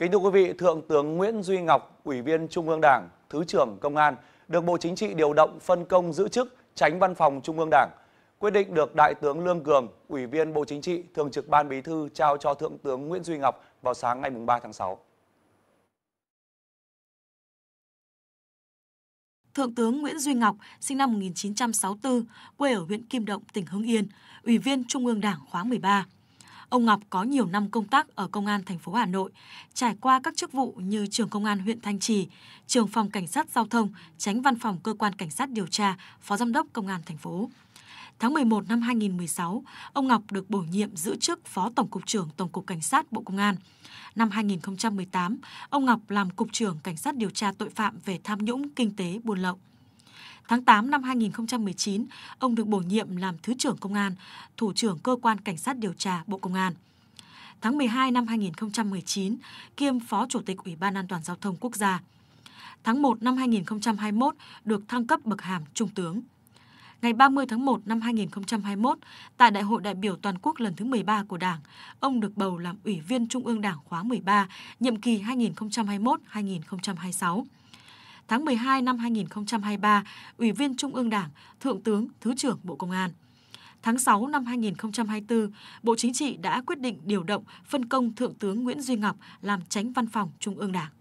Kính thưa quý vị, Thượng tướng Nguyễn Duy Ngọc, Ủy viên Trung ương Đảng, Thứ trưởng Công an, được Bộ Chính trị điều động phân công giữ chức tránh văn phòng Trung ương Đảng. Quyết định được Đại tướng Lương Cường, Ủy viên Bộ Chính trị, Thường trực Ban Bí thư trao cho Thượng tướng Nguyễn Duy Ngọc vào sáng ngày 3 tháng 6. Thượng tướng Nguyễn Duy Ngọc, sinh năm 1964, quê ở huyện Kim Động, tỉnh Hưng Yên, Ủy viên Trung ương Đảng khóa 13. Ông Ngọc có nhiều năm công tác ở Công an thành phố Hà Nội, trải qua các chức vụ như trưởng Công an huyện Thanh Trì, trưởng phòng Cảnh sát Giao thông, tránh văn phòng Cơ quan Cảnh sát Điều tra, Phó Giám đốc Công an thành phố. Tháng 11 năm 2016, ông Ngọc được bổ nhiệm giữ chức Phó Tổng cục trưởng Tổng cục Cảnh sát Bộ Công an. Năm 2018, ông Ngọc làm Cục trưởng Cảnh sát điều tra tội phạm về tham nhũng, kinh tế, buôn lậu. Tháng 8 năm 2019, ông được bổ nhiệm làm Thứ trưởng Công an, Thủ trưởng Cơ quan Cảnh sát điều tra Bộ Công an. Tháng 12 năm 2019, kiêm Phó Chủ tịch Ủy ban An toàn Giao thông Quốc gia. Tháng 1 năm 2021, được thăng cấp bậc hàm Trung tướng ngày 30 tháng 1 năm 2021, tại Đại hội đại biểu toàn quốc lần thứ 13 của Đảng, ông được bầu làm Ủy viên Trung ương Đảng khóa 13, nhiệm kỳ 2021-2026 tháng 12 năm 2023, Ủy viên Trung ương Đảng, Thượng tướng, Thứ trưởng Bộ Công an. Tháng 6 năm 2024, Bộ Chính trị đã quyết định điều động phân công Thượng tướng Nguyễn Duy Ngọc làm tránh văn phòng Trung ương Đảng.